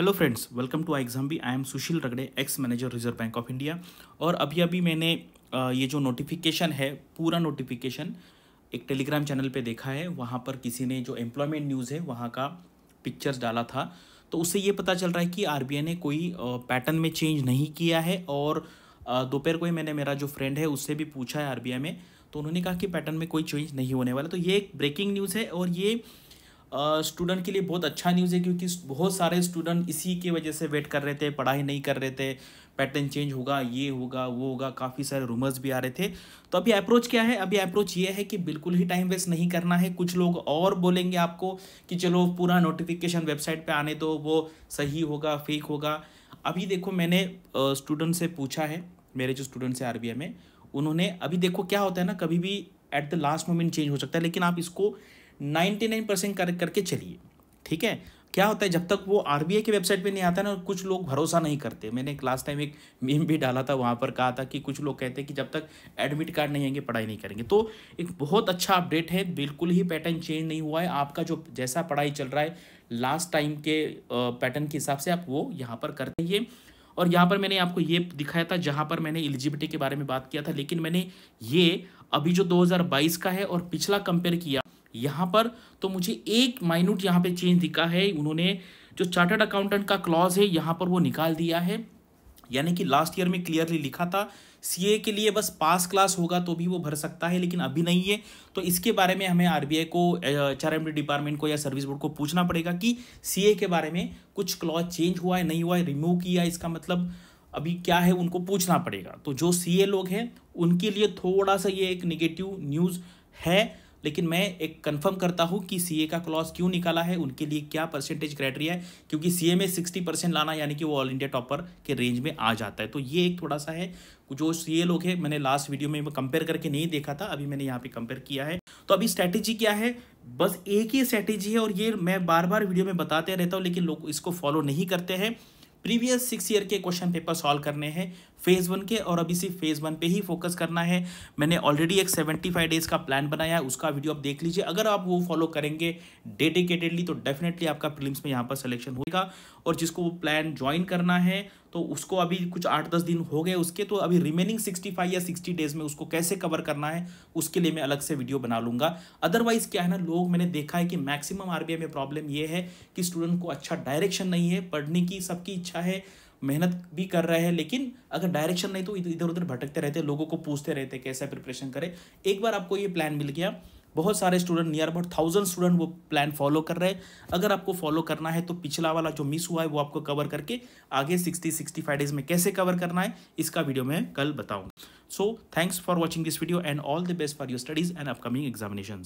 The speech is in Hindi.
hello friends welcome to I exam B I am Sushil Ragade ex manager Reserve Bank of India और अभी अभी मैंने ये जो नोटिफिकेशन है पूरा नोटिफिकेशन एक टेलीग्राम चैनल पे देखा है वहाँ पर किसी ने जो एम्प्लॉयमेंट न्यूज़ है वहाँ का पिक्चर्स डाला था तो उससे ये पता चल रहा है कि आर ने कोई पैटर्न में चेंज नहीं किया है और दोपहर को ही मैंने मेरा जो फ्रेंड है उससे भी पूछा है आर में तो उन्होंने कहा कि पैटर्न में कोई चेंज नहीं होने वाला तो ये एक ब्रेकिंग न्यूज़ है और ये स्टूडेंट के लिए बहुत अच्छा न्यूज़ है क्योंकि बहुत सारे स्टूडेंट इसी के वजह से वेट कर रहे थे पढ़ाई नहीं कर रहे थे पैटर्न चेंज होगा ये होगा वो होगा काफ़ी सारे रूमर्स भी आ रहे थे तो अभी अप्रोच क्या है अभी अप्रोच ये है कि बिल्कुल ही टाइम वेस्ट नहीं करना है कुछ लोग और बोलेंगे आपको कि चलो पूरा नोटिफिकेशन वेबसाइट पर आने दो वो सही होगा फेक होगा अभी देखो मैंने स्टूडेंट से पूछा है मेरे जो स्टूडेंट्स हैं आर में उन्होंने अभी देखो क्या होता है ना कभी भी at the last moment change हो सकता है लेकिन आप इसको नाइन्टी नाइन परसेंट कर करके चलिए ठीक है क्या होता है जब तक वो आर की वेबसाइट पे नहीं आता ना कुछ लोग भरोसा नहीं करते मैंने लास्ट टाइम एक मीम भी डाला था वहाँ पर कहा था कि कुछ लोग कहते हैं कि जब तक एडमिट कार्ड नहीं आएंगे पढ़ाई नहीं करेंगे तो एक बहुत अच्छा अपडेट है बिल्कुल ही पैटर्न चेंज नहीं हुआ है आपका जो जैसा पढ़ाई चल रहा है लास्ट टाइम के पैटर्न के हिसाब से आप वो यहाँ पर करते हैं और यहाँ पर मैंने आपको ये दिखाया था जहाँ पर मैंने एलिजिबिलिटी के बारे में बात किया था लेकिन मैंने ये अभी जो 2022 का है और पिछला कंपेयर किया यहाँ पर तो मुझे एक माइन्यूट यहाँ पे चेंज दिखा है उन्होंने जो चार्टर्ड अकाउंटेंट का क्लॉज है यहाँ पर वो निकाल दिया है यानी कि लास्ट ईयर में क्लियरली लिखा था सीए के लिए बस पास क्लास होगा तो भी वो भर सकता है लेकिन अभी नहीं है तो इसके बारे में हमें आरबीआई को एच डिपार्टमेंट को या सर्विस बोर्ड को पूछना पड़ेगा कि सीए के बारे में कुछ क्लॉज चेंज हुआ है नहीं हुआ है रिमूव किया इसका मतलब अभी क्या है उनको पूछना पड़ेगा तो जो सीए लोग हैं उनके लिए थोड़ा सा ये एक निगेटिव न्यूज़ है लेकिन मैं एक कंफर्म करता हूँ कि सीए का क्लॉज क्यों निकाला है उनके लिए क्या परसेंटेज क्राइटेरिया है क्योंकि सीए में सिक्सटी परसेंट लाना यानी कि वो ऑल इंडिया टॉपर के रेंज में आ जाता है तो ये एक थोड़ा सा है जो सीए लोग हैं मैंने लास्ट वीडियो में कंपेयर करके नहीं देखा था अभी मैंने यहाँ पे कंपेयर किया है तो अभी स्ट्रैटेजी क्या है बस एक ही स्ट्रैटेजी है और ये मैं बार बार वीडियो में बताते रहता हूँ लेकिन लोग इसको फॉलो नहीं करते हैं प्रीवियस सिक्स ईयर के क्वेश्चन पेपर सॉल्व करने हैं फेज़ वन के और अभी सिर्फ फेज़ वन पे ही फोकस करना है मैंने ऑलरेडी एक सेवेंटी फाइव डेज़ का प्लान बनाया है उसका वीडियो आप देख लीजिए अगर आप वो फॉलो करेंगे डेडिकेटेडली तो डेफिनेटली आपका प्रीलिम्स में यहाँ पर सिलेक्शन होगा और जिसको वो प्लान ज्वाइन करना है तो उसको अभी कुछ आठ दस दिन हो गए उसके तो अभी रिमेनिंग सिक्सटी फाइव या सिक्सटी डेज़ में उसको कैसे कवर करना है उसके लिए मैं अलग से वीडियो बना लूँगा अदरवाइज़ क्या है ना लोग मैंने देखा है कि मैक्सिमम आरबीआई में प्रॉब्लम ये है कि स्टूडेंट को अच्छा डायरेक्शन नहीं है पढ़ने की सबकी इच्छा है मेहनत भी कर रहे हैं लेकिन अगर डायरेक्शन नहीं तो इधर उधर भटकते रहते लोगों को पूछते रहते कैसा प्रिपरेशन करें एक बार आपको ये प्लान मिल गया बहुत सारे student near about thousand student वो प्लान फॉलो कर रहे हैं अगर आपको फॉलो करना है तो पिछला वाला जो मिस हुआ है वो आपको कवर करके आगे सिक्सटी सिक्सटी फाइव डेज में कैसे कवर करना है इसका वीडियो मैं कल बताऊँ so thanks for watching this video and all the best for your studies and upcoming examination